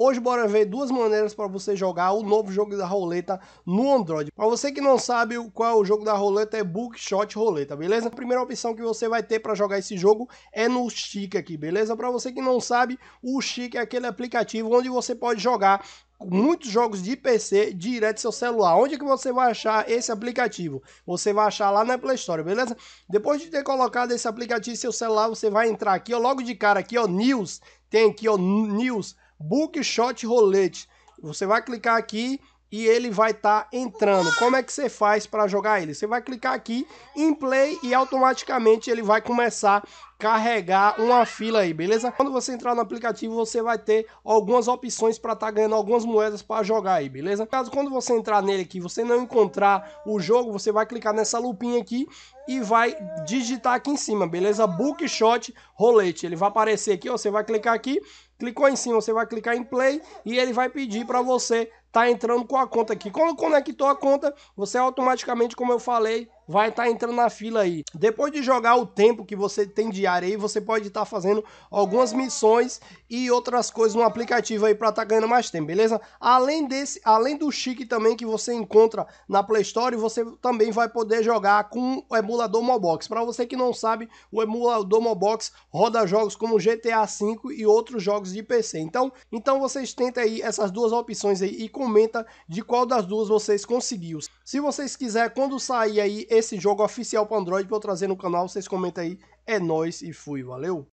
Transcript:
Hoje bora ver duas maneiras para você jogar o novo jogo da roleta no Android. Para você que não sabe qual é o jogo da roleta, é Bookshot Roleta, beleza? A primeira opção que você vai ter para jogar esse jogo é no Stick aqui, beleza? Para você que não sabe, o Stick é aquele aplicativo onde você pode jogar muitos jogos de PC direto no seu celular. Onde que você vai achar esse aplicativo? Você vai achar lá na Play Store, beleza? Depois de ter colocado esse aplicativo em seu celular, você vai entrar aqui, ó, logo de cara aqui, ó, News. Tem aqui, ó, News Bookshot Rolete. Você vai clicar aqui e ele vai estar tá entrando. Como é que você faz para jogar ele? Você vai clicar aqui em play e automaticamente ele vai começar a carregar uma fila aí, beleza? Quando você entrar no aplicativo, você vai ter algumas opções para estar tá ganhando algumas moedas para jogar aí, beleza? Caso quando você entrar nele aqui, você não encontrar o jogo, você vai clicar nessa lupinha aqui e vai digitar aqui em cima, beleza? Bookshot Rolete. Ele vai aparecer aqui, ó, você vai clicar aqui Clicou em cima, você vai clicar em play e ele vai pedir para você tá entrando com a conta aqui. Quando conectou a conta, você automaticamente, como eu falei, vai estar tá entrando na fila aí. Depois de jogar o tempo que você tem diário aí, você pode estar tá fazendo algumas missões e outras coisas no aplicativo aí para estar tá ganhando mais tempo, beleza? Além desse, além do chique também que você encontra na Play Store, você também vai poder jogar com o emulador Mobox. Para você que não sabe, o emulador Mobox roda jogos como GTA V e outros jogos de PC. Então, então vocês tentem aí essas duas opções aí e comenta de qual das duas vocês conseguiu. Se vocês quiser quando sair aí esse jogo oficial para Android, vou trazer no canal, vocês comentem aí. É nóis e fui, valeu!